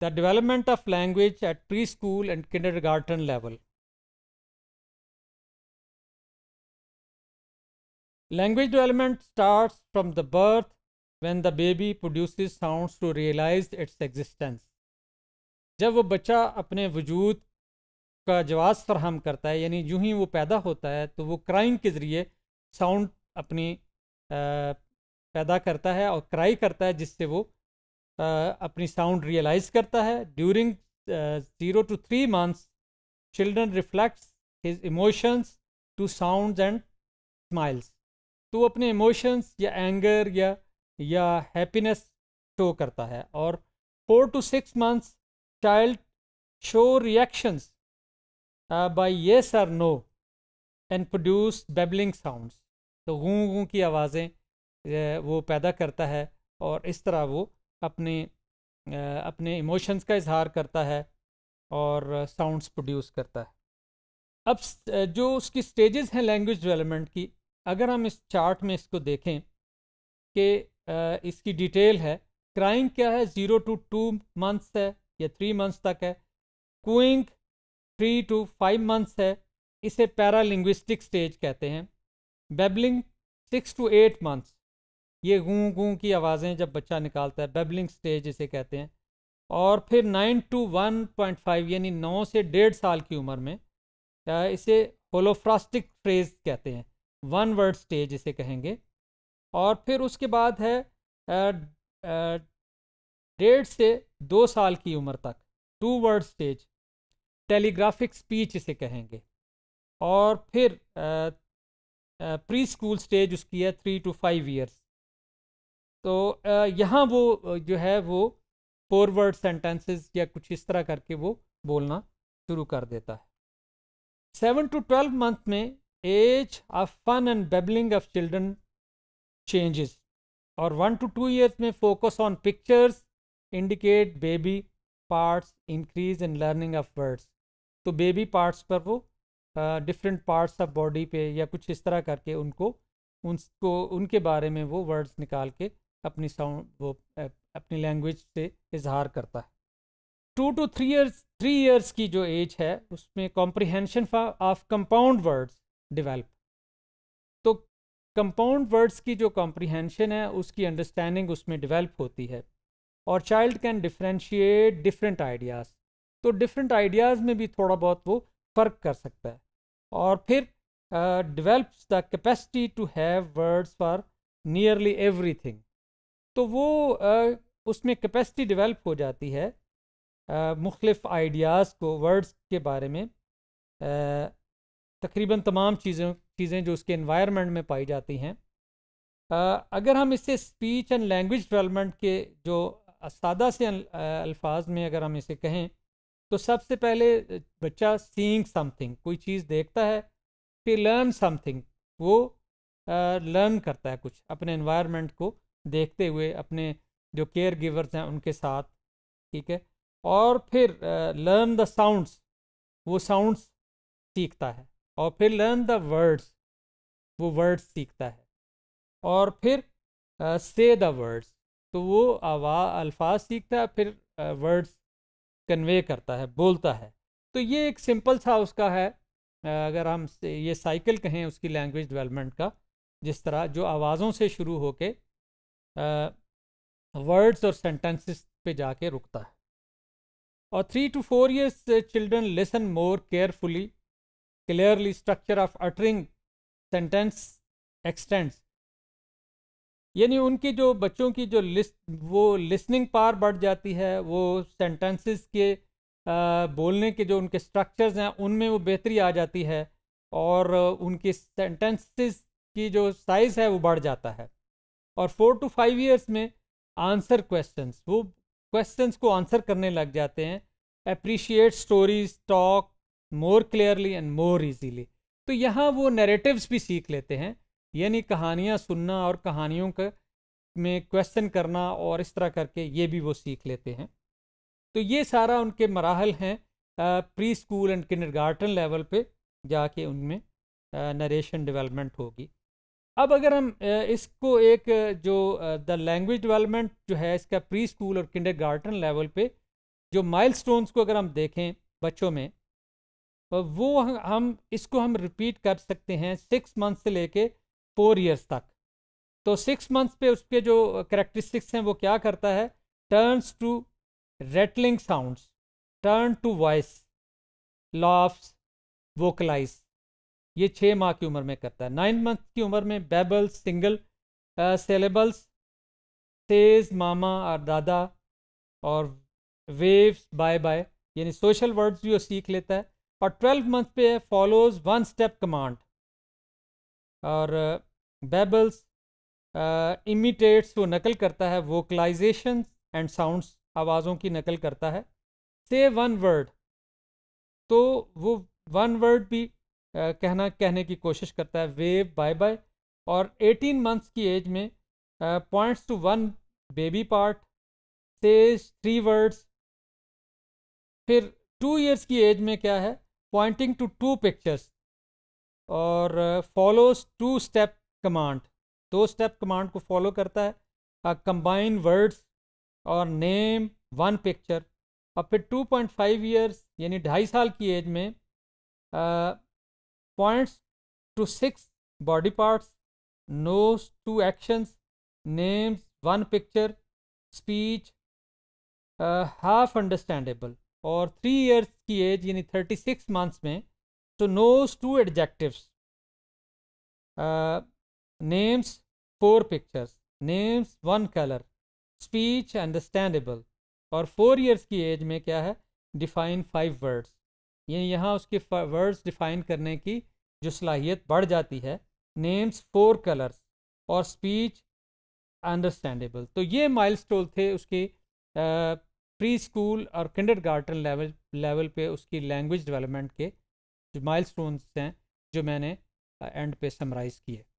the development of language at preschool and kindergarten level. Language development starts from the birth when the baby produces sounds to realize its existence. जब वो बच्चा अपने वजूद का जवाब फराहम करता है यानी यूं ही वो पैदा होता है तो वो क्राइंग के ज़रिए साउंड अपनी आ, पैदा करता है और क्राई करता है जिससे वो अपनी साउंड रियलाइज करता है during zero to three months children reflects his emotions to sound and smiles तो अपने इमोशंस या एंगर या या हैप्पीनेस शो करता है और four to six months child show reactions by yes or no and produce babbling sounds तो गूँ गूँ की आवाज़ें वो पैदा करता है और इस तरह वो अपने अपने इमोशंस का इजहार करता है और साउंड्स प्रोड्यूस करता है अब जो उसकी स्टेजेस हैं लैंग्वेज डेवलपमेंट की अगर हम इस चार्ट में इसको देखें कि इसकी डिटेल है क्राइंग क्या है ज़ीरो टू टू मंथ्स है या थ्री मंथ्स तक है cooing three to five months है इसे पैरालिंग्विस्टिक स्टेज कहते हैं babbling six to eight months ये गूँ गूँ की आवाज़ें जब बच्चा निकालता है बेबलिंग स्टेज इसे कहते हैं और फिर nine to one point five यानी नौ से डेढ़ साल की उम्र में इसे होलोफ्रास्टिक फ्रेज कहते हैं वन वर्ड स्टेज इसे कहेंगे और फिर उसके बाद है डेढ़ से दो साल की उम्र तक two word stage telegraphic speech इसे कहेंगे और फिर प्री स्कूल स्टेज उसकी है थ्री टू फाइव ईयर्स तो यहाँ वो जो है वो फॉरवर्ड सेंटेंसेस या कुछ इस तरह करके वो बोलना शुरू कर देता है सेवन टू ट्वेल्व मंथ में age of fun and babbling of children changes और वन टू टू इयर्स में focus on pictures indicate baby parts increase in learning of words तो बेबी पार्ट्स पर वो डिफरेंट पार्ट्स ऑफ बॉडी पे या कुछ इस तरह करके उनको उनको उनके बारे में वो वर्ड्स निकाल के अपनी साउंड वो अपनी लैंग्वेज से इजहार करता है two to three years three years की जो एज है उसमें comprehension of compound words develop तो कंपाउंड वर्ड्स की जो कॉम्प्रिहेंशन है उसकी अंडरस्टैंडिंग उसमें डिवेल्प होती है और child can differentiate different ideas तो डिफरेंट आइडियाज़ में भी थोड़ा बहुत वो फ़र्क कर सकता है और फिर develop the capacity to have words for nearly everything तो वो आ, उसमें कैपेसिटी डेवलप हो जाती है मुख्तफ आइडियाज़ को वर्ड्स के बारे में तकरीबन तमाम चीज़ों चीज़ें जो उसके इन्वायरमेंट में पाई जाती हैं अगर हम इससे स्पीच एंड लैंग्वेज डेवलपमेंट के जो सादा से अल्फाज में अगर हम इसे कहें तो सबसे पहले बच्चा सीइंग समथिंग कोई चीज़ देखता है फिर लर्न समथिंग वो लर्न करता है कुछ अपने इन्वायरमेंट को देखते हुए अपने जो केयर गिवर्स हैं उनके साथ ठीक है और फिर लर्न द साउंड्स वो साउंड्स सीखता है और फिर लर्न द वर्ड्स वो वर्ड्स सीखता है और फिर से द वर्ड्स तो वो आवा अल्फाज सीखता है फिर वर्ड्स कन्वे करता है बोलता है तो ये एक सिंपल सा उसका है अगर हम ये साइकिल कहें उसकी लैंग्वेज डेवलपमेंट का जिस तरह जो आवाज़ों से शुरू होके वर्ड्स और सेंटेंसेस पे जाके रुकता है और three to four years children listen more carefully clearly structure of uttering sentence extends यानी उनकी जो बच्चों की जो लिस्ट वो लिसनिंग पार बढ़ जाती है वो सेंटेंसेस के आ, बोलने के जो उनके स्ट्रक्चर्स हैं उनमें वो बेहतरी आ जाती है और उनकी सेंटेंसेस की जो साइज़ है वो बढ़ जाता है और फोर टू फाइव ईयर्स में आंसर क्वेश्चन वो क्वेश्चन को आंसर करने लग जाते हैं appreciate stories talk more clearly and more easily तो यहाँ वो नेरेटिवस भी सीख लेते हैं यानी कहानियाँ सुनना और कहानियों का में क्वेश्चन करना और इस तरह करके ये भी वो सीख लेते हैं तो ये सारा उनके मराहल हैं pre school and kindergarten level पे जाके उनमें नरेशन डेवलपमेंट होगी अब अगर हम इसको एक जो द लैंग्वेज डेवलपमेंट जो है इसका प्री स्कूल और किंडर गार्डन लेवल पे जो माइलस्टोन्स को अगर हम देखें बच्चों में वो हम इसको हम रिपीट कर सकते हैं सिक्स मंथ से लेके फोर इयर्स तक तो सिक्स मंथ्स पे उसके जो करेक्टरिस्टिक्स हैं वो क्या करता है turns to rattling sounds turn to voice laughs vocalise ये छः माह की उम्र में करता है नाइन मंथ की उम्र में बेबल्स सिंगल सेलेबल्स सेज मामा और दादा और वेव्स बाय बाय यानी सोशल वर्ड्स भी वो सीख लेता है और ट्वेल्व मंथ पे फॉलोज वन स्टेप कमांड और बेबल्स इमिटेट्स वो नकल करता है वोकलाइजेशन एंड साउंड्स आवाज़ों की नकल करता है से वन वर्ड तो वो वन वर्ड भी कहना कहने की कोशिश करता है वेव बाय बाय और 18 मंथ्स की एज में points to one baby part says three words फिर टू इयर्स की एज में क्या है पॉइंटिंग टू टू पिक्चर्स और फॉलोज टू स्टेप कमांड दो स्टेप कमांड को फॉलो करता है कंबाइन वर्ड्स और नेम वन पिक्चर और फिर 2.5 पॉइंट ईयर्स यानी ढाई साल की एज में points to six body parts knows to actions names one picture speech half understandable और थ्री years की एज यानी थर्टी सिक्स मंथ्स में तो knows two adjectives names four pictures names one colour speech understandable और four years की age में क्या है डिफाइन फाइव वर्ड्स ये यहाँ उसके वर्ड्स डिफाइन करने की जो सलाहियत बढ़ जाती है नेम्स फोर कलर्स और स्पीच अंडरस्टैंडेबल तो ये माइल थे उसके प्री स्कूल और किंडर गार्टन लेवल लेवल पे उसकी लैंग्वेज डेवलपमेंट के जो माइल हैं जो मैंने एंड पे समराइज़ किए